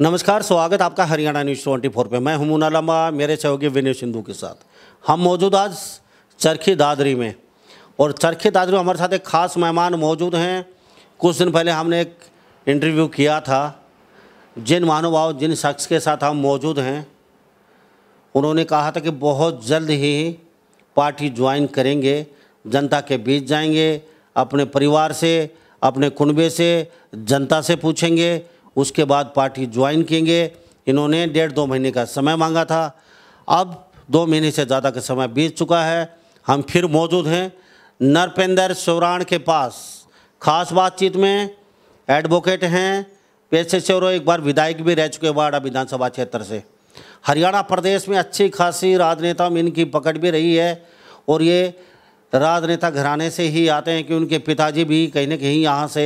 नमस्कार स्वागत आपका हरियाणा न्यूज़ ट्वेंटी फोर पर मैं हमुन लम्बा मेरे सहयोगी विनय सिंधु के साथ हम मौजूद आज चरखी दादरी में और चरखी दादरी में हमारे साथ एक ख़ास मेहमान मौजूद हैं कुछ दिन पहले हमने एक इंटरव्यू किया था जिन महानुभाव जिन शख्स के साथ हम मौजूद हैं उन्होंने कहा था कि बहुत जल्द ही पार्टी ज्वाइन करेंगे जनता के बीच जाएंगे अपने परिवार से अपने कुनबे से जनता से पूछेंगे उसके बाद पार्टी ज्वाइन किएंगे इन्होंने डेढ़ दो महीने का समय मांगा था अब दो महीने से ज़्यादा का समय बीत चुका है हम फिर मौजूद हैं नरपेंद्र सौराण के पास खास बातचीत में एडवोकेट हैं पेशे से और एक बार विधायक भी रह चुके वाड़ा विधानसभा क्षेत्र से हरियाणा प्रदेश में अच्छी खासी राजनेता में इनकी पकड़ भी रही है और ये राजनेता घराने से ही आते हैं कि उनके पिताजी भी कहीं ना कहीं यहाँ से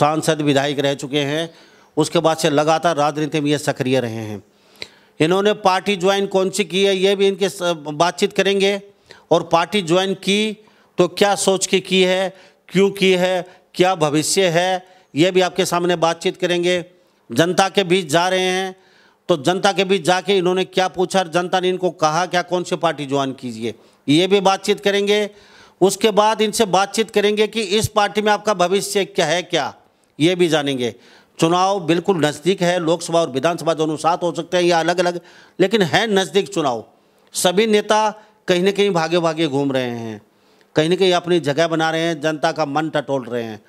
सांसद विधायक रह चुके हैं उसके बाद से लगातार राजनीति में ये सक्रिय रहे हैं इन्होंने पार्टी ज्वाइन कौन सी की है ये भी इनके बातचीत करेंगे और पार्टी ज्वाइन की तो क्या सोच के की है क्यों की है क्या भविष्य है ये भी आपके सामने बातचीत करेंगे जनता के बीच जा रहे हैं तो जनता के बीच जाके इन्होंने क्या पूछा जनता ने इनको कहा क्या कौन सी पार्टी ज्वाइन कीजिए ये भी बातचीत करेंगे उसके बाद इनसे बातचीत करेंगे कि इस पार्टी में आपका भविष्य क्या है क्या ये भी जानेंगे चुनाव बिल्कुल नज़दीक है लोकसभा और विधानसभा दोनों साथ हो सकते हैं या अलग अलग लेकिन है नज़दीक चुनाव सभी नेता कहीं ना कहीं भागे भागे घूम रहे हैं कहीं ना कहीं अपनी जगह बना रहे हैं जनता का मन टटोल रहे हैं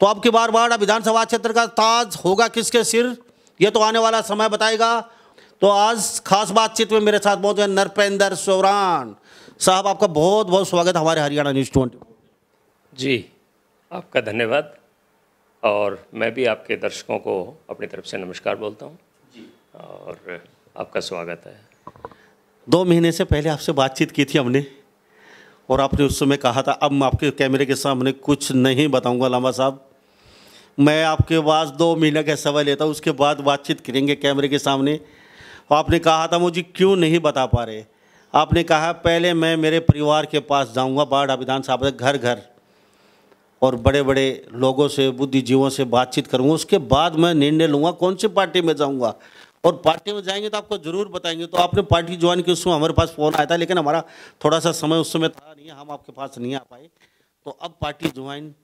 तो अब की बार बार विधानसभा क्षेत्र का ताज होगा किसके सिर ये तो आने वाला समय बताएगा तो आज खास बातचीत में मेरे साथ बहुत है नरपेंद्र सोरान साहब आपका बहुत बहुत स्वागत हमारे हरियाणा न्यूज़ ट्वेंटी जी आपका धन्यवाद और मैं भी आपके दर्शकों को अपनी तरफ से नमस्कार बोलता हूँ और आपका स्वागत है दो महीने से पहले आपसे बातचीत की थी हमने और आपने उस समय कहा था अब मैं आपके कैमरे के सामने कुछ नहीं बताऊंगा लामा साहब मैं आपके पास दो महीने का समय लेता हूँ उसके बाद बातचीत करेंगे कैमरे के सामने और आपने कहा था मुझे क्यों नहीं बता पा रहे आपने कहा पहले मैं मेरे परिवार के पास जाऊँगा बाढ़ अभिधान साहब घर घर और बड़े बड़े लोगों से बुद्धिजीवों से बातचीत करूँगा उसके बाद मैं निर्णय लूँगा कौन सी पार्टी में जाऊँगा और पार्टी में जाएंगे तो आपको ज़रूर बताएंगे तो आपने पार्टी ज्वाइन की उस समय हमारे पास फ़ोन आया था लेकिन हमारा थोड़ा सा समय उस समय था नहीं हम आपके पास नहीं आ पाए तो अब पार्टी ज्वाइन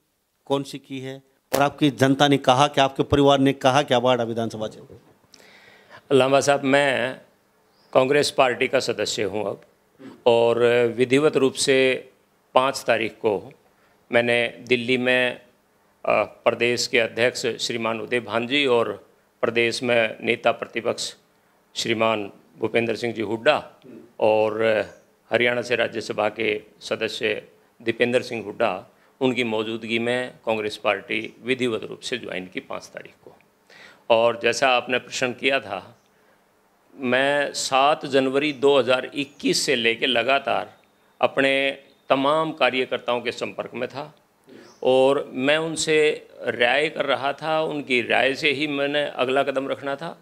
कौन सी की है और आपकी जनता ने कहा कि आपके परिवार ने कहा कि अबाड़ा विधानसभा चल लामा साहब मैं कांग्रेस पार्टी का सदस्य हूँ अब और विधिवत रूप से पाँच तारीख को मैंने दिल्ली में प्रदेश के अध्यक्ष श्रीमान उदय भांजी और प्रदेश में नेता प्रतिपक्ष श्रीमान भूपेंद्र सिंह जी हुड्डा और हरियाणा से राज्यसभा के सदस्य दीपेंद्र सिंह हुड्डा उनकी मौजूदगी में कांग्रेस पार्टी विधिवत रूप से ज्वाइन की पाँच तारीख को और जैसा आपने प्रश्न किया था मैं सात जनवरी 2021 से लेकर लगातार अपने तमाम कार्यकर्ताओं के संपर्क में था और मैं उनसे राय कर रहा था उनकी राय से ही मैंने अगला कदम रखना था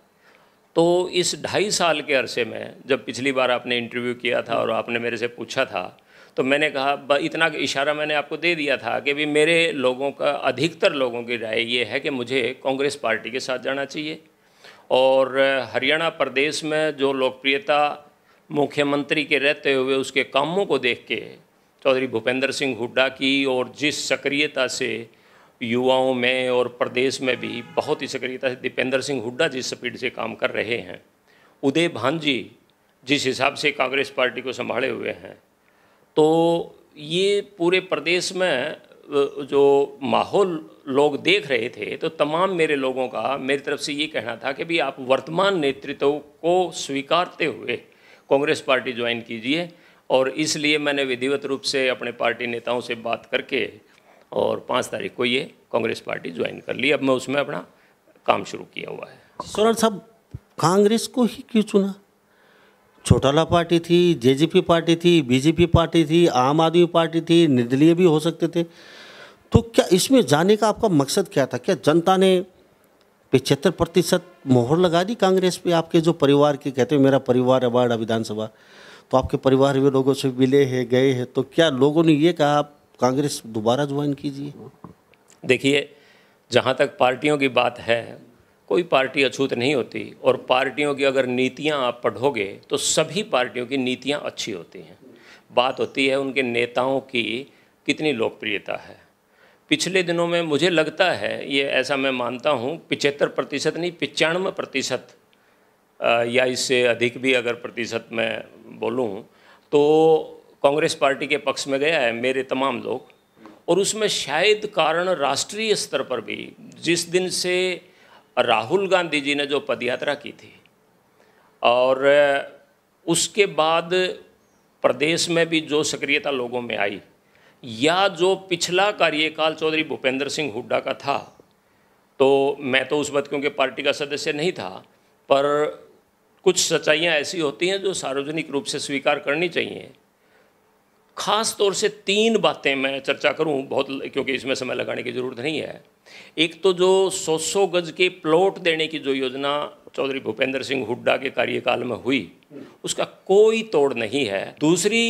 तो इस ढाई साल के अरसे में जब पिछली बार आपने इंटरव्यू किया था और आपने मेरे से पूछा था तो मैंने कहा इतना इशारा मैंने आपको दे दिया था कि भी मेरे लोगों का अधिकतर लोगों की राय ये है कि मुझे कांग्रेस पार्टी के साथ जाना चाहिए और हरियाणा प्रदेश में जो लोकप्रियता मुख्यमंत्री के रहते हुए उसके कामों को देख के चौधरी भूपेंद्र सिंह हुड्डा की और जिस सक्रियता से युवाओं में और प्रदेश में भी बहुत ही सक्रियता से दीपेंद्र सिंह हुड्डा जिस स्पीड से काम कर रहे हैं उदय भानजी जिस हिसाब से कांग्रेस पार्टी को संभाले हुए हैं तो ये पूरे प्रदेश में जो माहौल लोग देख रहे थे तो तमाम मेरे लोगों का मेरी तरफ से ये कहना था कि भी आप वर्तमान नेतृत्व को स्वीकारते हुए कांग्रेस पार्टी ज्वाइन कीजिए और इसलिए मैंने विधिवत रूप से अपने पार्टी नेताओं से बात करके और पाँच तारीख को ये कांग्रेस पार्टी ज्वाइन कर ली अब मैं उसमें अपना काम शुरू किया हुआ है सोनल साहब कांग्रेस को ही क्यों चुना छोटाला पार्टी थी जे पार्टी थी बीजेपी पार्टी थी आम आदमी पार्टी थी निर्दलीय भी हो सकते थे तो क्या इसमें जाने का आपका मकसद क्या था क्या जनता ने पिचहत्तर प्रतिशत मोहर लगा दी कांग्रेस पे आपके जो परिवार के कहते हैं मेरा परिवार अबाड़ा विधानसभा तो आपके परिवार में लोगों से मिले हैं गए हैं तो क्या लोगों ने ये कहा आप कांग्रेस दोबारा ज्वाइन कीजिए देखिए जहाँ तक पार्टियों की बात है कोई पार्टी अछूत नहीं होती और पार्टियों की अगर नीतियाँ आप पढ़ोगे तो सभी पार्टियों की नीतियाँ अच्छी होती हैं बात होती है उनके नेताओं की कितनी लोकप्रियता है पिछले दिनों में मुझे लगता है ये ऐसा मैं मानता हूँ पिचहत्तर प्रतिशत नहीं पचानवे प्रतिशत या इससे अधिक भी अगर प्रतिशत में बोलूँ तो कांग्रेस पार्टी के पक्ष में गया है मेरे तमाम लोग और उसमें शायद कारण राष्ट्रीय स्तर पर भी जिस दिन से राहुल गांधी जी ने जो पदयात्रा की थी और उसके बाद प्रदेश में भी जो सक्रियता लोगों में आई या जो पिछला कार्यकाल चौधरी भूपेंद्र सिंह हुड्डा का था तो मैं तो उस वक्त क्योंकि पार्टी का सदस्य नहीं था पर कुछ सच्चाइयाँ ऐसी होती हैं जो सार्वजनिक रूप से स्वीकार करनी चाहिए खास तौर से तीन बातें मैं चर्चा करूं बहुत क्योंकि इसमें समय लगाने की ज़रूरत नहीं है एक तो जो सौ सौ गज के प्लॉट देने की जो योजना चौधरी भूपेंद्र सिंह हुड्डा के कार्यकाल में हुई उसका कोई तोड़ नहीं है दूसरी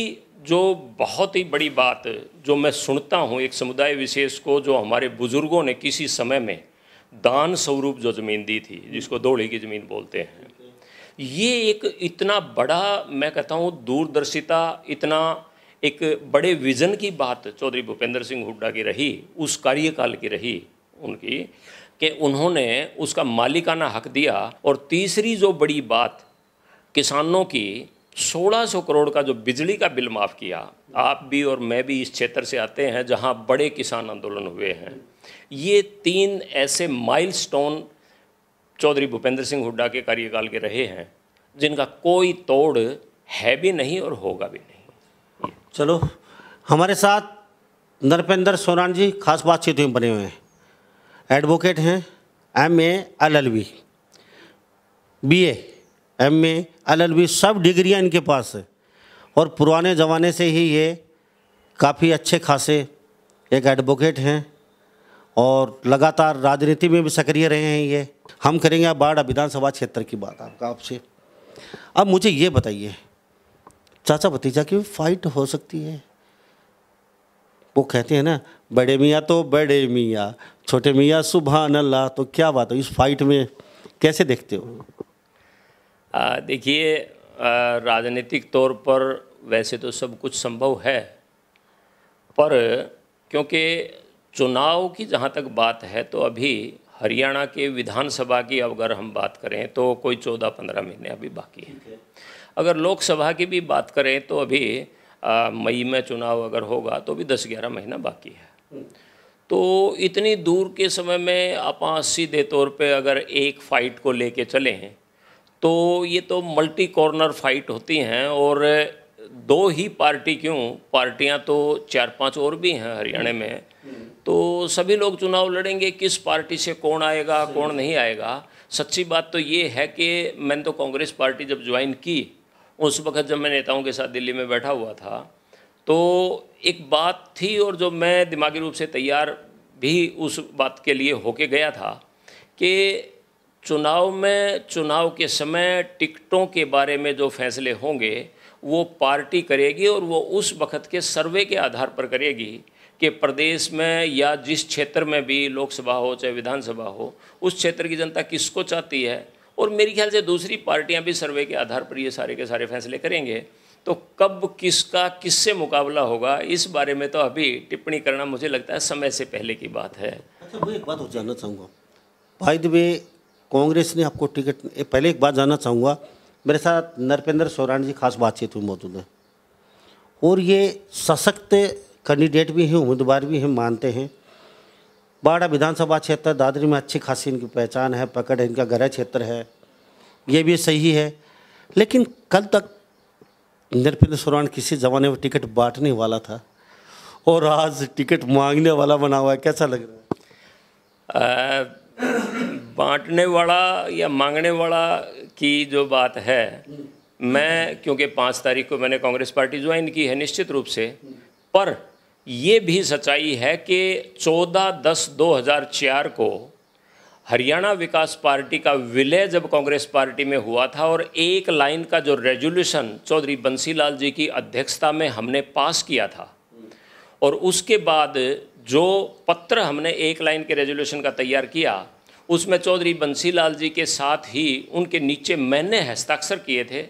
जो बहुत ही बड़ी बात जो मैं सुनता हूँ एक समुदाय विशेष को जो हमारे बुजुर्गों ने किसी समय में दान स्वरूप जो ज़मीन दी थी जिसको दौड़ी की ज़मीन बोलते हैं ये एक इतना बड़ा मैं कहता हूँ दूरदर्शिता इतना एक बड़े विजन की बात चौधरी भूपेंद्र सिंह हुड्डा की रही उस कार्यकाल की रही उनकी कि उन्होंने उसका मालिकाना हक दिया और तीसरी जो बड़ी बात किसानों की 1600 करोड़ का जो बिजली का बिल माफ़ किया आप भी और मैं भी इस क्षेत्र से आते हैं जहाँ बड़े किसान आंदोलन हुए हैं ये तीन ऐसे माइलस्टोन चौधरी भूपेंद्र सिंह हुड्डा के कार्यकाल के रहे हैं जिनका कोई तोड़ है भी नहीं और होगा भी नहीं चलो हमारे साथ नरपेंद्र सोनान जी खास बातचीत में बने हुए हैं एडवोकेट हैं M A L L B B M A L L B सब डिग्रियाँ इनके पास है और पुराने ज़माने से ही ये काफ़ी अच्छे खासे एक एडवोकेट हैं और लगातार राजनीति में भी सक्रिय रहे हैं ये हम करेंगे आप बाढ़ विधानसभा क्षेत्र की बात आपका आपसे अब मुझे ये बताइए चाचा भतीजा की फाइट हो सकती है वो कहते हैं ना बड़े मियाँ तो बड़े मियाँ छोटे मियाँ सुबह अल्लाह तो क्या बात है इस फाइट में कैसे देखते हो देखिए राजनीतिक तौर पर वैसे तो सब कुछ संभव है पर क्योंकि चुनाव की जहाँ तक बात है तो अभी हरियाणा के विधानसभा की अगर हम बात करें तो कोई चौदह पंद्रह महीने अभी बाकी है अगर लोकसभा की भी बात करें तो अभी मई में चुनाव अगर होगा तो भी दस ग्यारह महीना बाकी है हम्म। तो इतनी दूर के समय में आप सीधे तौर पे अगर एक फाइट को लेके चले हैं तो ये तो मल्टी कॉर्नर फाइट होती हैं और दो ही पार्टी क्यों पार्टियां तो चार पांच और भी हैं हरियाणा में तो सभी लोग चुनाव लड़ेंगे किस पार्टी से कौन आएगा कौन नहीं आएगा सच्ची बात तो ये है कि मैंने तो कांग्रेस पार्टी जब ज्वाइन की उस वक्त जब मैं नेताओं के साथ दिल्ली में बैठा हुआ था तो एक बात थी और जो मैं दिमागी रूप से तैयार भी उस बात के लिए होके गया था कि चुनाव में चुनाव के समय टिकटों के बारे में जो फैसले होंगे वो पार्टी करेगी और वो उस वक्त के सर्वे के आधार पर करेगी कि प्रदेश में या जिस क्षेत्र में भी लोकसभा हो चाहे विधानसभा हो उस क्षेत्र की जनता किसको चाहती है और मेरे ख्याल से दूसरी पार्टियां भी सर्वे के आधार पर ये सारे के सारे फैसले करेंगे तो कब किसका किससे मुकाबला होगा इस बारे में तो अभी टिप्पणी करना मुझे लगता है समय से पहले की बात है अच्छा मैं एक बात और जानना चाहूँगा भाई वे कांग्रेस ने आपको टिकट पहले एक बात जानना चाहूँगा मेरे साथ नरपेंद्र सोरान जी खास बातचीत में मौजूद है और ये सशक्त कैंडिडेट भी हैं उम्मीदवार भी हैं मानते हैं बाड़ा विधानसभा क्षेत्र दादरी में अच्छी खासी इनकी पहचान है पकड़ है इनका गहरा क्षेत्र है ये भी सही है लेकिन कल तक नरपेंद्र सोरान किसी ज़माने में टिकट बांटने वाला था और आज टिकट मांगने वाला बना हुआ है कैसा लग रहा है आ... बांटने वाला या मांगने वाला की जो बात है मैं क्योंकि पाँच तारीख को मैंने कांग्रेस पार्टी ज्वाइन की है निश्चित रूप से पर ये भी सच्चाई है कि 14 दस 2004 को हरियाणा विकास पार्टी का विलय जब कांग्रेस पार्टी में हुआ था और एक लाइन का जो रेजोल्यूशन चौधरी बंसीलाल जी की अध्यक्षता में हमने पास किया था और उसके बाद जो पत्र हमने एक लाइन के रेजोल्यूशन का तैयार किया उसमें चौधरी बंसी लाल जी के साथ ही उनके नीचे मैंने हस्ताक्षर किए थे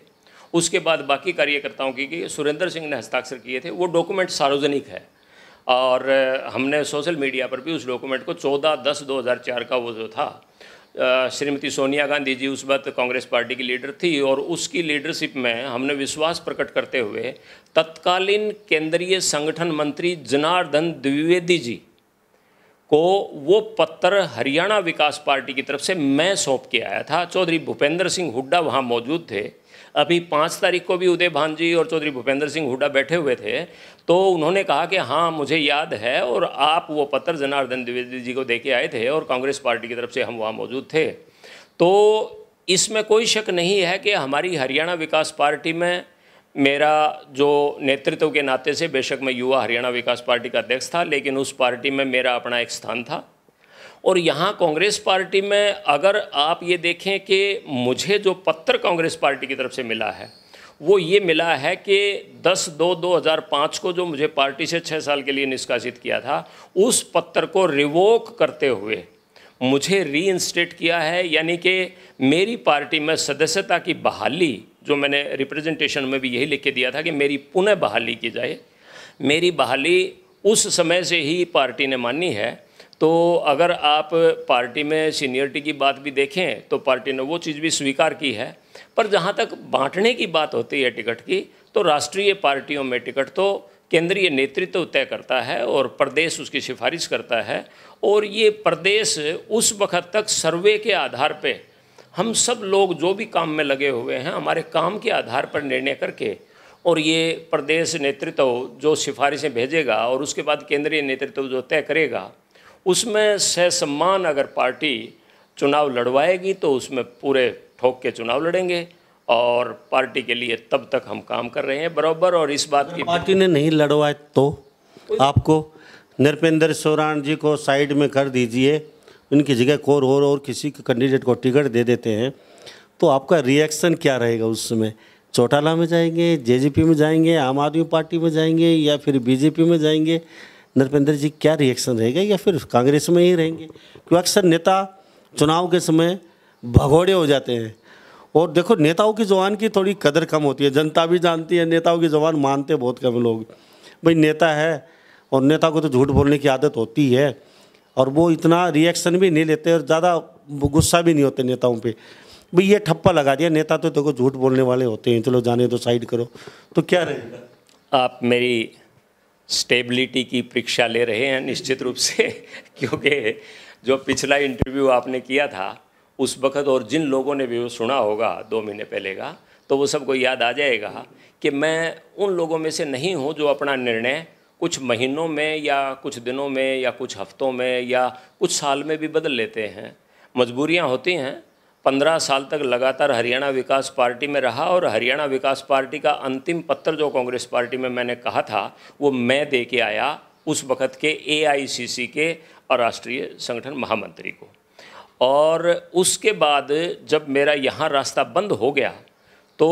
उसके बाद बाकी कार्यकर्ताओं की सुरेंद्र सिंह ने हस्ताक्षर किए थे वो डॉक्यूमेंट सार्वजनिक है और हमने सोशल मीडिया पर भी उस डॉक्यूमेंट को 14 दस 2004 का वो जो था श्रीमती सोनिया गांधी जी उस वक्त कांग्रेस पार्टी की लीडर थी और उसकी लीडरशिप में हमने विश्वास प्रकट करते हुए तत्कालीन केंद्रीय संगठन मंत्री जनार्दन द्विवेदी जी को वो पत्र हरियाणा विकास पार्टी की तरफ से मैं सौंप के आया था चौधरी भूपेंद्र सिंह हुड्डा वहाँ मौजूद थे अभी पाँच तारीख को भी उदय भान जी और चौधरी भूपेंद्र सिंह हुड्डा बैठे हुए थे तो उन्होंने कहा कि हाँ मुझे याद है और आप वो पत्र जनार्दन द्विवेदी जी को दे के आए थे और कांग्रेस पार्टी की तरफ से हम वहाँ मौजूद थे तो इसमें कोई शक नहीं है कि हमारी हरियाणा विकास पार्टी में मेरा जो नेतृत्व के नाते से बेशक मैं युवा हरियाणा विकास पार्टी का अध्यक्ष था लेकिन उस पार्टी में मेरा अपना एक स्थान था और यहाँ कांग्रेस पार्टी में अगर आप ये देखें कि मुझे जो पत्र कांग्रेस पार्टी की तरफ से मिला है वो ये मिला है कि 10 दो 2005 को जो मुझे पार्टी से छः साल के लिए निष्कासित किया था उस पत्र को रिवोक करते हुए मुझे री किया है यानी कि मेरी पार्टी में सदस्यता की बहाली जो मैंने रिप्रेजेंटेशन में भी यही लिख के दिया था कि मेरी पुनः बहाली की जाए मेरी बहाली उस समय से ही पार्टी ने मानी है तो अगर आप पार्टी में सीनियरिटी की बात भी देखें तो पार्टी ने वो चीज़ भी स्वीकार की है पर जहाँ तक बांटने की बात होती है टिकट की तो राष्ट्रीय पार्टियों में टिकट तो केंद्रीय नेतृत्व तो तय करता है और प्रदेश उसकी सिफारिश करता है और ये प्रदेश उस वक्त तक सर्वे के आधार पर हम सब लोग जो भी काम में लगे हुए हैं हमारे काम के आधार पर निर्णय करके और ये प्रदेश नेतृत्व जो सिफारिशें भेजेगा और उसके बाद केंद्रीय नेतृत्व जो तय करेगा उसमें सहसम्मान अगर पार्टी चुनाव लड़वाएगी तो उसमें पूरे ठोक के चुनाव लड़ेंगे और पार्टी के लिए तब तक हम काम कर रहे हैं बराबर और इस बात की पार्टी ने नहीं लड़वाए तो आपको नरपेंद्र सोरान जी को साइड में कर दीजिए उनकी जगह कोर और और किसी के कैंडिडेट को टिकट दे देते हैं तो आपका रिएक्शन क्या रहेगा उस समय चौटाला में जाएंगे जेजेपी में जाएंगे आम आदमी पार्टी में जाएंगे या फिर बीजेपी में जाएंगे नरपेंद्र जी क्या रिएक्शन रहेगा या फिर कांग्रेस में ही रहेंगे क्योंकि अक्सर नेता चुनाव के समय भगोड़े हो जाते हैं और देखो नेताओं की जवान की थोड़ी कदर कम होती है जनता भी जानती है नेताओं की जवान मानते बहुत कम लोग भाई नेता है और नेता को तो झूठ बोलने की आदत होती है और वो इतना रिएक्शन भी नहीं लेते और ज़्यादा गुस्सा भी नहीं होते नेताओं पर भाई ये ठप्पा लगा दिया नेता तो देखो झूठ बोलने वाले होते हैं चलो जाने दो साइड करो तो क्या रहेगा आप मेरी स्टेबिलिटी की परीक्षा ले रहे हैं निश्चित रूप से क्योंकि जो पिछला इंटरव्यू आपने किया था उस वक़्त और जिन लोगों ने भी वो सुना होगा दो महीने पहले का तो वो सबको याद आ जाएगा कि मैं उन लोगों में से नहीं हूँ जो अपना निर्णय कुछ महीनों में या कुछ दिनों में या कुछ हफ्तों में या कुछ साल में भी बदल लेते हैं मजबूरियां होती हैं पंद्रह साल तक लगातार हरियाणा विकास पार्टी में रहा और हरियाणा विकास पार्टी का अंतिम पत्र जो कांग्रेस पार्टी में मैंने कहा था वो मैं दे के आया उस वक़्त के ए के और राष्ट्रीय संगठन महामंत्री को और उसके बाद जब मेरा यहाँ रास्ता बंद हो गया तो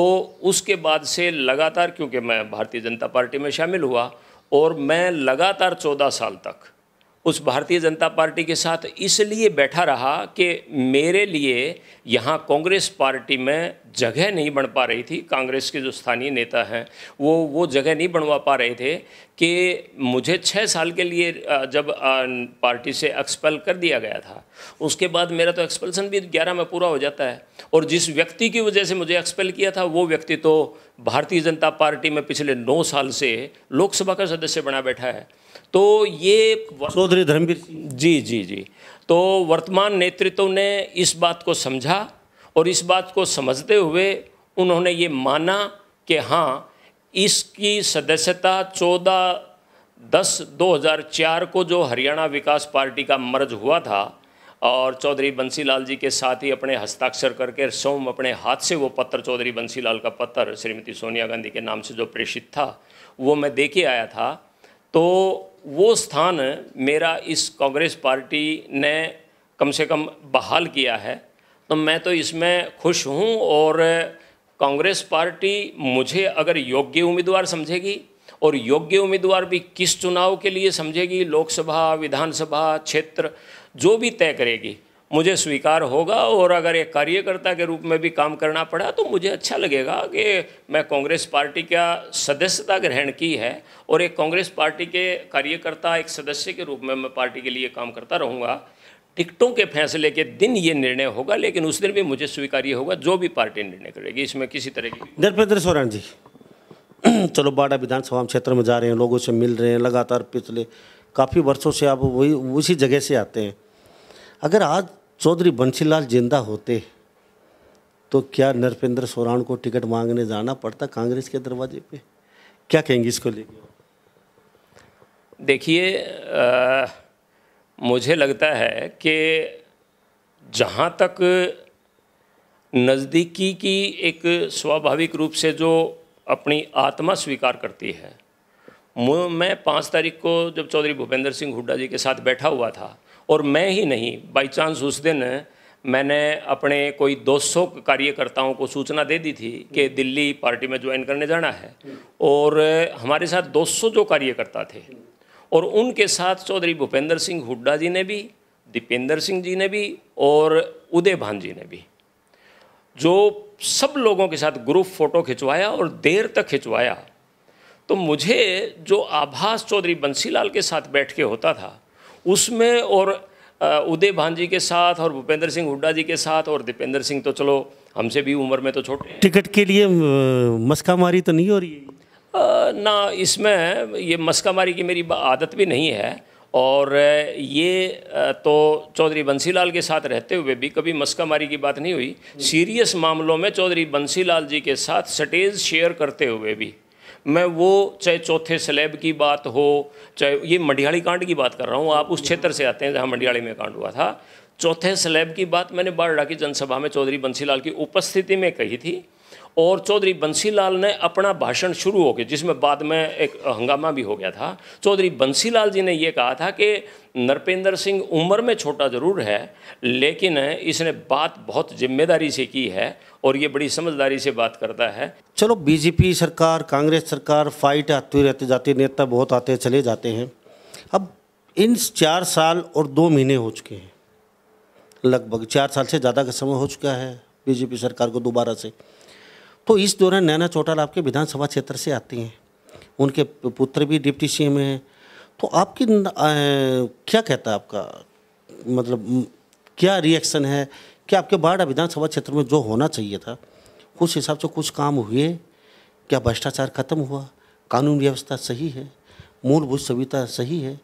उसके बाद से लगातार क्योंकि मैं भारतीय जनता पार्टी में शामिल हुआ और मैं लगातार चौदह साल तक उस भारतीय जनता पार्टी के साथ इसलिए बैठा रहा कि मेरे लिए यहाँ कांग्रेस पार्टी में जगह नहीं बन पा रही थी कांग्रेस के जो स्थानीय नेता हैं वो वो जगह नहीं बनवा पा रहे थे कि मुझे छः साल के लिए जब पार्टी से एक्सपेल कर दिया गया था उसके बाद मेरा तो एक्सपेल्सन भी ग्यारह में पूरा हो जाता है और जिस व्यक्ति की वजह से मुझे एक्सपेल किया था वो व्यक्ति तो भारतीय जनता पार्टी में पिछले नौ साल से लोकसभा का सदस्य बना बैठा है तो ये चौधरी धर्मवीर जी जी जी तो वर्तमान नेतृत्व ने इस बात को समझा और इस बात को समझते हुए उन्होंने ये माना कि हाँ इसकी सदस्यता चौदह दस 2004 को जो हरियाणा विकास पार्टी का मर्ज हुआ था और चौधरी बंसीलाल जी के साथ ही अपने हस्ताक्षर करके सोम अपने हाथ से वो पत्र चौधरी बंसीलाल का पत्र श्रीमती सोनिया गांधी के नाम से जो प्रेषित था वो मैं दे के आया था तो वो स्थान मेरा इस कांग्रेस पार्टी ने कम से कम बहाल किया है तो मैं तो इसमें खुश हूँ और कांग्रेस पार्टी मुझे अगर योग्य उम्मीदवार समझेगी और योग्य उम्मीदवार भी किस चुनाव के लिए समझेगी लोकसभा विधानसभा क्षेत्र जो भी तय करेगी मुझे स्वीकार होगा और अगर एक कार्यकर्ता के रूप में भी काम करना पड़ा तो मुझे अच्छा लगेगा कि मैं कांग्रेस पार्टी का सदस्यता ग्रहण की है और एक कांग्रेस पार्टी के कार्यकर्ता एक सदस्य के रूप में मैं पार्टी के लिए काम करता रहूँगा टिकटों के फैसले के दिन ये निर्णय होगा लेकिन उस दिन भी मुझे स्वीकार्य होगा जो भी पार्टी निर्णय करेगी इसमें किसी तरह की धर्मेंद्र सोरेन जी चलो बाड़ा विधानसभा क्षेत्र में जा रहे हैं लोगों से मिल रहे हैं लगातार पिछले काफ़ी वर्षों से आप वही उसी जगह से आते हैं अगर आज चौधरी बंसीलाल जिंदा होते तो क्या नरपेंद्र सोरान को टिकट मांगने जाना पड़ता कांग्रेस के दरवाजे पे क्या कहेंगे इसको लेकर देखिए मुझे लगता है कि जहाँ तक नज़दीकी की एक स्वाभाविक रूप से जो अपनी आत्मा स्वीकार करती है मैं पाँच तारीख को जब चौधरी भूपेंद्र सिंह हुड्डा जी के साथ बैठा हुआ था और मैं ही नहीं बाई चांस उस दिन मैंने अपने कोई 200 कार्यकर्ताओं को सूचना दे दी थी कि दिल्ली पार्टी में ज्वाइन करने जाना है और हमारे साथ 200 जो कार्यकर्ता थे और उनके साथ चौधरी भूपेंद्र सिंह हुड्डा जी ने भी दीपेंद्र सिंह जी ने भी और उदय भान जी ने भी जो सब लोगों के साथ ग्रुप फ़ोटो खिंचवाया और देर तक खिंचवाया तो मुझे जो आभास चौधरी बंसीलाल के साथ बैठ के होता था उसमें और उदय भान जी के साथ और भूपेंद्र सिंह हुड्डा जी के साथ और दीपेंद्र सिंह तो चलो हमसे भी उम्र में तो छोटे टिकट के लिए मस्का मारी तो नहीं हो रही है ना इसमें ये मस्कामारी की मेरी आदत भी नहीं है और ये तो चौधरी बंसीलाल के साथ रहते हुए भी कभी मस्कामारी की बात नहीं हुई सीरियस मामलों में चौधरी बंसीलाल जी के साथ स्टेज शेयर करते हुए भी मैं वो चाहे चौथे स्लेब की बात हो चाहे ये मंडियाली कांड की बात कर रहा हूँ आप उस क्षेत्र से आते हैं जहाँ मंडियाली में कांड हुआ था चौथे स्लेब की बात मैंने बारडा की जनसभा में चौधरी बंसीलाल की उपस्थिति में कही थी और चौधरी बंसीलाल ने अपना भाषण शुरू हो गया जिसमें बाद में एक हंगामा भी हो गया था चौधरी बंसीलाल जी ने यह कहा था कि नरपेंद्र सिंह उम्र में छोटा ज़रूर है लेकिन इसने बात बहुत जिम्मेदारी से की है और ये बड़ी समझदारी से बात करता है चलो बीजेपी सरकार कांग्रेस सरकार फाइट आते रहते जाते नेता बहुत आते चले जाते हैं अब इन चार साल और दो महीने हो चुके हैं लगभग चार साल से ज़्यादा का समय हो चुका है बीजेपी सरकार को दोबारा से तो इस दौरान नैना चौटाल आपके विधानसभा क्षेत्र से आती हैं उनके पुत्र भी डिप्टी सी हैं तो आपकी न, आ, क्या कहता है आपका मतलब क्या रिएक्शन है कि आपके बाढ़ विधानसभा क्षेत्र में जो होना चाहिए था उस हिसाब से कुछ काम हुए क्या भ्रष्टाचार खत्म हुआ कानून व्यवस्था सही है मूलभूत सुविधा सही है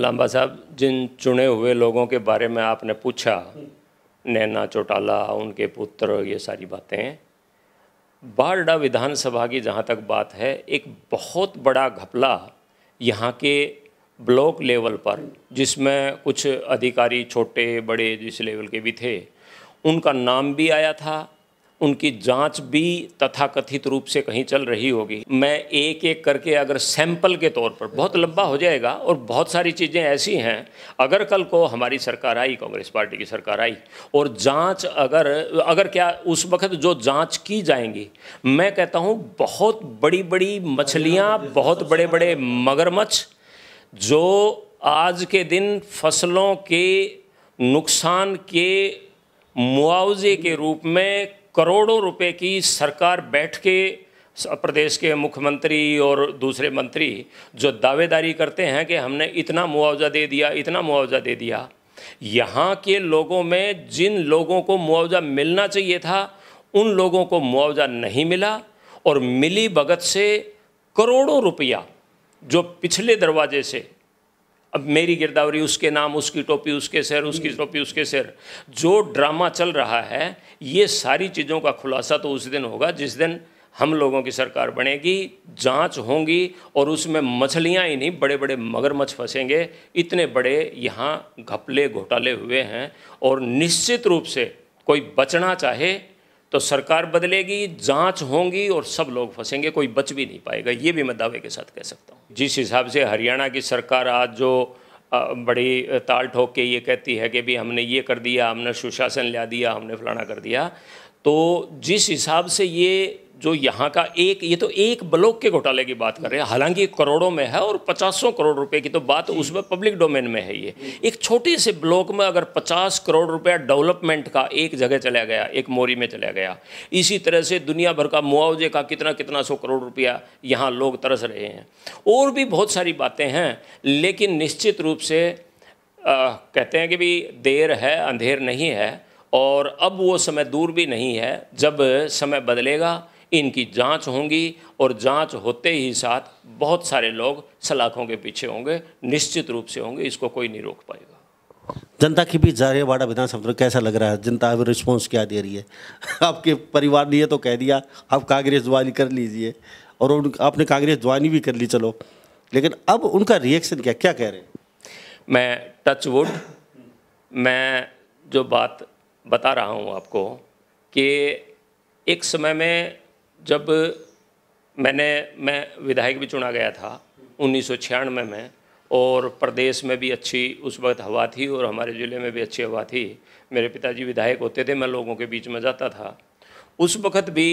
लांबा साहब जिन चुने हुए लोगों के बारे में आपने पूछा नैना चौटाला उनके पुत्र ये सारी बातें हैं बारडा विधानसभा की जहाँ तक बात है एक बहुत बड़ा घपला यहाँ के ब्लॉक लेवल पर जिसमें कुछ अधिकारी छोटे बड़े जिस लेवल के भी थे उनका नाम भी आया था उनकी जांच भी तथाकथित रूप से कहीं चल रही होगी मैं एक एक करके अगर सैंपल के तौर पर बहुत लंबा हो जाएगा और बहुत सारी चीज़ें ऐसी हैं अगर कल को हमारी सरकार आई कांग्रेस पार्टी की सरकार आई और जांच अगर अगर क्या उस वक्त जो जांच की जाएंगी मैं कहता हूँ बहुत बड़ी बड़ी मछलियाँ बहुत बड़े बड़े मगरमच्छ जो आज के दिन फसलों के नुकसान के मुआवजे के रूप में करोड़ों रुपए की सरकार बैठ के प्रदेश के मुख्यमंत्री और दूसरे मंत्री जो दावेदारी करते हैं कि हमने इतना मुआवजा दे दिया इतना मुआवजा दे दिया यहाँ के लोगों में जिन लोगों को मुआवजा मिलना चाहिए था उन लोगों को मुआवजा नहीं मिला और मिली भगत से करोड़ों रुपया जो पिछले दरवाजे से अब मेरी गिरदावरी उसके नाम उसकी टोपी उसके सिर उसकी टोपी उसके सिर जो ड्रामा चल रहा है ये सारी चीज़ों का खुलासा तो उस दिन होगा जिस दिन हम लोगों की सरकार बनेगी जांच होंगी और उसमें मछलियाँ ही नहीं बड़े बड़े मगरमच्छ फंसेंगे इतने बड़े यहाँ घपले घोटाले हुए हैं और निश्चित रूप से कोई बचना चाहे तो सरकार बदलेगी जांच होंगी और सब लोग फंसेंगे कोई बच भी नहीं पाएगा ये भी मैं दावे के साथ कह सकता हूँ जिस हिसाब से हरियाणा की सरकार आज जो बड़ी ताल ठोक के ये कहती है कि भी हमने ये कर दिया हमने सुशासन ला दिया हमने फलाना कर दिया तो जिस हिसाब से ये जो यहाँ का एक ये तो एक ब्लॉक के घोटाले की बात कर रहे हैं हालांकि करोड़ों में है और पचासों करोड़ रुपए की तो बात उसमें पब्लिक डोमेन में है ये एक छोटे से ब्लॉक में अगर पचास करोड़ रुपया डेवलपमेंट का एक जगह चला गया एक मोरी में चला गया इसी तरह से दुनिया भर का मुआवजे का कितना कितना सौ करोड़ रुपया यहाँ लोग तरस रहे हैं और भी बहुत सारी बातें हैं लेकिन निश्चित रूप से आ, कहते हैं कि भी देर है अंधेर नहीं है और अब वो समय दूर भी नहीं है जब समय बदलेगा इनकी जांच होंगी और जांच होते ही साथ बहुत सारे लोग सलाखों के पीछे होंगे निश्चित रूप से होंगे इसको कोई नहीं रोक पाएगा जनता के बीच जाहिरवाड़ा विधानसभा तो कैसा लग रहा है जनता अभी रिस्पॉन्स क्या दे रही है आपके परिवार ने तो कह दिया आप कांग्रेस ज्वाइन कर लीजिए और आपने कांग्रेस ज्वाइन भी कर ली चलो लेकिन अब उनका रिएक्शन क्या क्या कह रहे हैं मैं टच वुड मैं जो बात बता रहा हूँ आपको कि एक समय में जब मैंने मैं विधायक भी चुना गया था उन्नीस में मैं और प्रदेश में भी अच्छी उस वक्त हवा थी और हमारे ज़िले में भी अच्छी हवा थी मेरे पिताजी विधायक होते थे मैं लोगों के बीच में जाता था उस वक्त भी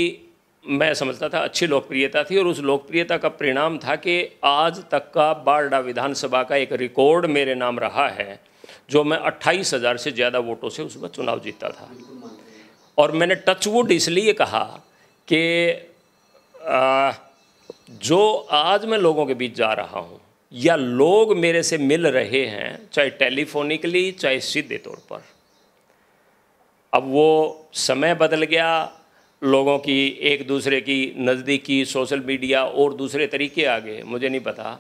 मैं समझता था अच्छी लोकप्रियता थी और उस लोकप्रियता का परिणाम था कि आज तक का बारडा विधानसभा का एक रिकॉर्ड मेरे नाम रहा है जो मैं अट्ठाईस हज़ार से ज़्यादा वोटों से उस वक्त चुनाव जीता था और मैंने टचवुड इसलिए कहा कि जो आज मैं लोगों के बीच जा रहा हूँ या लोग मेरे से मिल रहे हैं चाहे टेलीफोनिकली चाहे सीधे तौर पर अब वो समय बदल गया लोगों की एक दूसरे की नज़दीकी सोशल मीडिया और दूसरे तरीके आ गए मुझे नहीं पता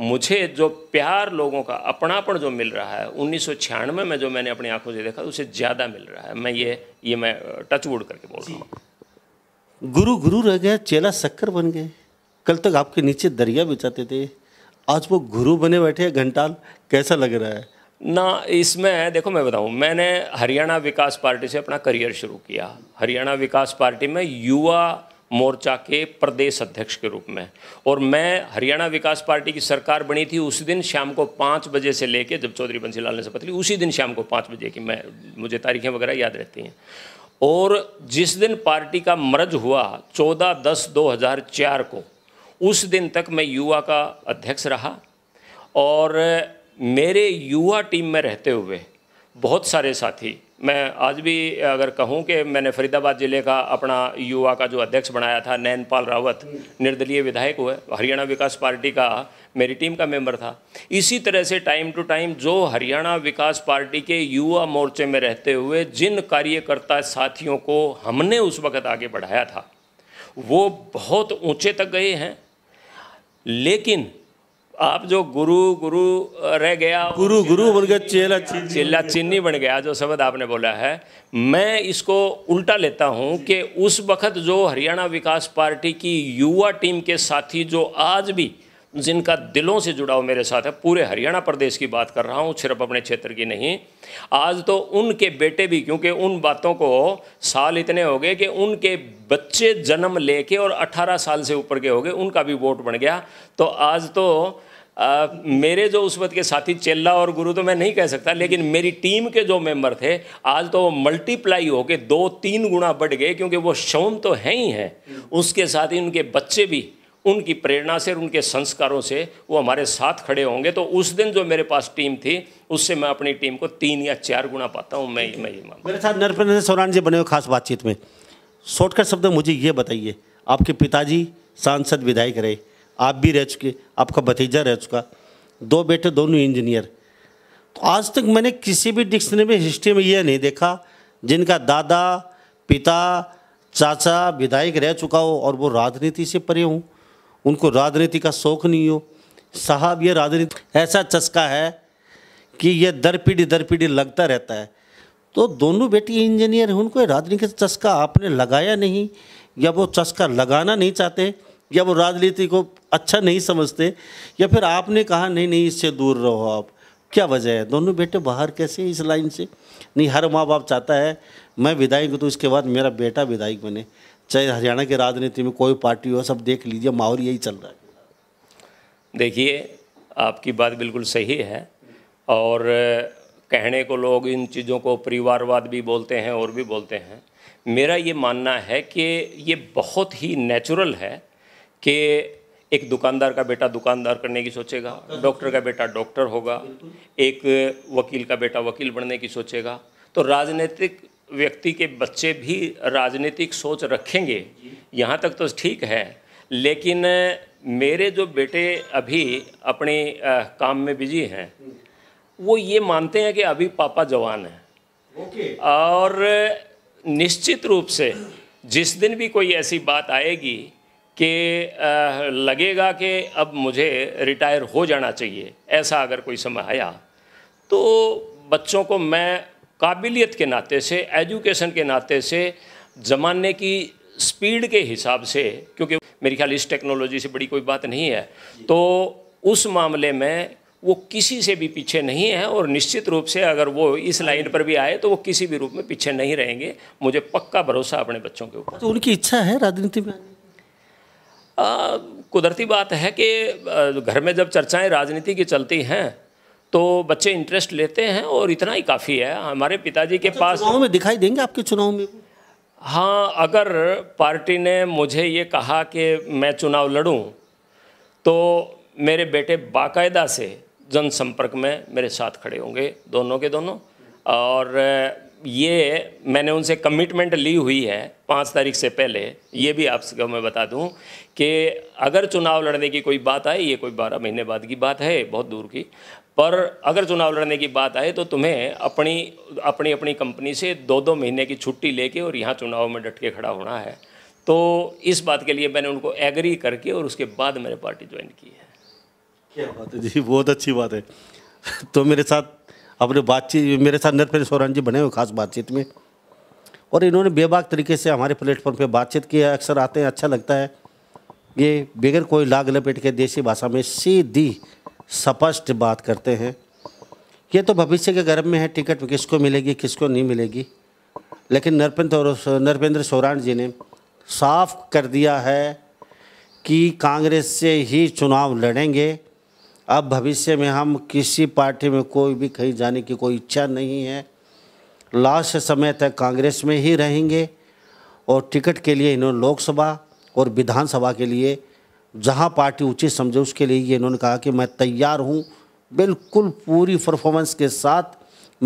मुझे जो प्यार लोगों का अपनापन जो मिल रहा है उन्नीस में जो मैंने अपनी आंखों से देखा उसे ज़्यादा मिल रहा है मैं ये ये मैं टचवुड करके बोल रहा हूँ गुरु गुरु रह गया चेला शक्कर बन गए कल तक आपके नीचे दरिया बिछाते थे आज वो गुरु बने बैठे हैं घंटाल कैसा लग रहा है ना इसमें देखो मैं बताऊं मैंने हरियाणा विकास पार्टी से अपना करियर शुरू किया हरियाणा विकास पार्टी में युवा मोर्चा के प्रदेश अध्यक्ष के रूप में और मैं हरियाणा विकास पार्टी की सरकार बनी थी उसी दिन शाम को पाँच बजे से लेके जब चौधरी बंसीलाल ने शपथ ली उसी दिन शाम को पाँच बजे की मैं मुझे तारीखें वगैरह याद रहती हैं और जिस दिन पार्टी का मर्ज हुआ 14 दस 2004 को उस दिन तक मैं युवा का अध्यक्ष रहा और मेरे युवा टीम में रहते हुए बहुत सारे साथी मैं आज भी अगर कहूं कि मैंने फरीदाबाद ज़िले का अपना युवा का जो अध्यक्ष बनाया था नैनपाल रावत निर्दलीय विधायक हुए हरियाणा विकास पार्टी का मेरी टीम का मेंबर था इसी तरह से टाइम टू टाइम जो हरियाणा विकास पार्टी के युवा मोर्चे में रहते हुए जिन कार्यकर्ता साथियों को हमने उस वक़्त आगे बढ़ाया था वो बहुत ऊंचे तक गए हैं लेकिन आप जो गुरु गुरु रह गया गुरु गुरु बन गया चेला चिन्नी चेला चिन्नी बन गया जो शब्द आपने बोला है मैं इसको उल्टा लेता हूं कि उस वक्त जो हरियाणा विकास पार्टी की युवा टीम के साथी जो आज भी जिनका दिलों से जुड़ाव मेरे साथ है पूरे हरियाणा प्रदेश की बात कर रहा हूँ सिर्फ अपने क्षेत्र की नहीं आज तो उनके बेटे भी क्योंकि उन बातों को साल इतने हो गए कि उनके बच्चे जन्म लेके और 18 साल से ऊपर के हो गए उनका भी वोट बन गया तो आज तो आ, मेरे जो उस वक्त के साथी चेल्ला और गुरु तो मैं नहीं कह सकता लेकिन मेरी टीम के जो मेंबर थे आज तो वो मल्टीप्लाई होके दो तीन गुना बढ़ गए क्योंकि वो शौम तो हैं ही हैं उसके साथ ही उनके बच्चे भी उनकी प्रेरणा से और उनके संस्कारों से वो हमारे साथ खड़े होंगे तो उस दिन जो मेरे पास टीम थी उससे मैं अपनी टीम को तीन या चार गुना पाता हूँ मैं मैं ये मेरे साथ नरपेंद्र सौरान जी बने हुए खास बातचीत में शॉर्टकट शब्द मुझे ये बताइए आपके पिताजी सांसद विधायक रहे आप भी रह चुके आपका भतीजा रह चुका दो बेटे दोनों इंजीनियर तो आज तक मैंने किसी भी डिक्शनरी में हिस्ट्री में यह नहीं देखा जिनका दादा पिता चाचा विधायक रह चुका हो और वो राजनीति से परे हों उनको राजनीति का शौक नहीं हो साहब ये राजनीति ऐसा चस्का है कि ये दर पीढ़ी दर पीढ़ी लगता रहता है तो दोनों बेटी इंजीनियर हैं उनको राजनीति का चस्का आपने लगाया नहीं या वो चस्का लगाना नहीं चाहते या वो राजनीति को अच्छा नहीं समझते या फिर आपने कहा नहीं नहीं इससे दूर रहो आप क्या वजह है दोनों बेटे बाहर कैसे इस लाइन से नहीं हर माँ बाप चाहता है मैं विधायक हूँ तो इसके बाद मेरा बेटा विधायक बने चाहे हरियाणा की राजनीति में कोई पार्टी हो सब देख लीजिए माहौल यही चल रहा है देखिए आपकी बात बिल्कुल सही है और कहने को लोग इन चीज़ों को परिवारवाद भी बोलते हैं और भी बोलते हैं मेरा ये मानना है कि ये बहुत ही नेचुरल है कि एक दुकानदार का बेटा दुकानदार करने की सोचेगा डॉक्टर का बेटा डॉक्टर होगा एक वकील का बेटा वकील बनने की सोचेगा तो राजनीतिक व्यक्ति के बच्चे भी राजनीतिक सोच रखेंगे यहाँ तक तो ठीक है लेकिन मेरे जो बेटे अभी अपने काम में बिजी हैं वो ये मानते हैं कि अभी पापा जवान हैं और निश्चित रूप से जिस दिन भी कोई ऐसी बात आएगी कि लगेगा कि अब मुझे रिटायर हो जाना चाहिए ऐसा अगर कोई समय आया तो बच्चों को मैं काबिलियत के नाते से एजुकेशन के नाते से ज़माने की स्पीड के हिसाब से क्योंकि मेरे ख्याल इस टेक्नोलॉजी से बड़ी कोई बात नहीं है तो उस मामले में वो किसी से भी पीछे नहीं है और निश्चित रूप से अगर वो इस लाइन पर भी आए तो वो किसी भी रूप में पीछे नहीं रहेंगे मुझे पक्का भरोसा अपने बच्चों के ऊपर तो उनकी इच्छा है राजनीति में कुदरती बात है कि घर में जब चर्चाएं राजनीति की चलती हैं तो बच्चे इंटरेस्ट लेते हैं और इतना ही काफ़ी है हमारे पिताजी के अच्छा, पास चुनाव में दिखाई देंगे आपके चुनाव में हाँ अगर पार्टी ने मुझे ये कहा कि मैं चुनाव लड़ूं तो मेरे बेटे बाकायदा से जनसंपर्क में मेरे साथ खड़े होंगे दोनों के दोनों और ये मैंने उनसे कमिटमेंट ली हुई है पाँच तारीख से पहले ये भी आपको मैं बता दूं कि अगर चुनाव लड़ने की कोई बात आए ये कोई बारह महीने बाद की बात है बहुत दूर की पर अगर चुनाव लड़ने की बात आए तो तुम्हें अपनी अपनी अपनी कंपनी से दो दो महीने की छुट्टी लेके और यहाँ चुनाव में डट के खड़ा होना है तो इस बात के लिए मैंने उनको एग्री करके और उसके बाद मैंने पार्टी ज्वाइन की है क्या बात है जी बहुत अच्छी बात है तो मेरे साथ अपने बातचीत मेरे साथ नरपेन सोरान जी बने हुए खास बातचीत में और इन्होंने बेबाक तरीके से हमारे प्लेटफॉर्म पर बातचीत की है अक्सर आते हैं अच्छा लगता है ये बगैर कोई लाग लपेट के देसी भाषा में सीधी स्पष्ट बात करते हैं ये तो भविष्य के गर्भ में है टिकट किसको मिलेगी किसको नहीं मिलेगी लेकिन नरपेंद्र नरपेंद्र सोरान जी ने साफ कर दिया है कि कांग्रेस से ही चुनाव लड़ेंगे अब भविष्य में हम किसी पार्टी में कोई भी कहीं जाने की कोई इच्छा नहीं है लास्ट समय तक कांग्रेस में ही रहेंगे और टिकट के लिए इन्होंने लोकसभा और विधानसभा के लिए जहाँ पार्टी उचित समझे उसके लिए ये इन्होंने कहा कि मैं तैयार हूँ बिल्कुल पूरी परफॉर्मेंस के साथ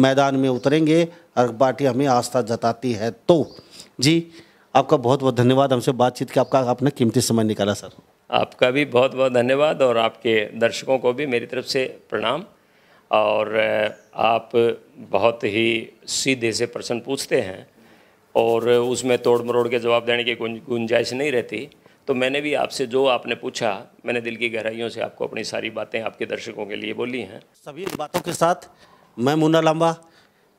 मैदान में उतरेंगे अगर पार्टी हमें आस्था जताती है तो जी आपका बहुत बहुत धन्यवाद हमसे बातचीत के आपका आपने कीमती समय निकाला सर आपका भी बहुत बहुत धन्यवाद और आपके दर्शकों को भी मेरी तरफ से प्रणाम और आप बहुत ही सीधे से प्रश्न पूछते हैं और उसमें तोड़ मरोड़ के जवाब देने की गुंजाइश नहीं रहती तो मैंने भी आपसे जो आपने पूछा मैंने दिल की गहराइयों से आपको अपनी सारी बातें आपके दर्शकों के लिए बोली हैं सभी बातों के साथ मैं मुन्ना लांबा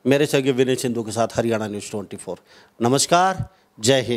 मेरे सहयोगी विनय सिंधु के साथ हरियाणा न्यूज़ ट्वेंटी नमस्कार जय हिंद